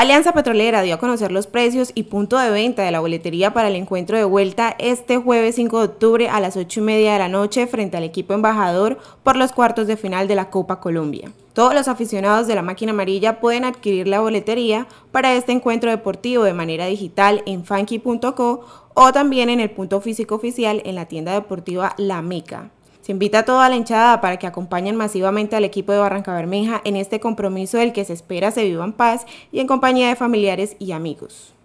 Alianza Petrolera dio a conocer los precios y punto de venta de la boletería para el encuentro de vuelta este jueves 5 de octubre a las 8 y media de la noche frente al equipo embajador por los cuartos de final de la Copa Colombia. Todos los aficionados de la máquina amarilla pueden adquirir la boletería para este encuentro deportivo de manera digital en funky.co o también en el punto físico oficial en la tienda deportiva La Mica invita a toda la hinchada para que acompañen masivamente al equipo de Barranca Bermeja en este compromiso del que se espera se viva en paz y en compañía de familiares y amigos.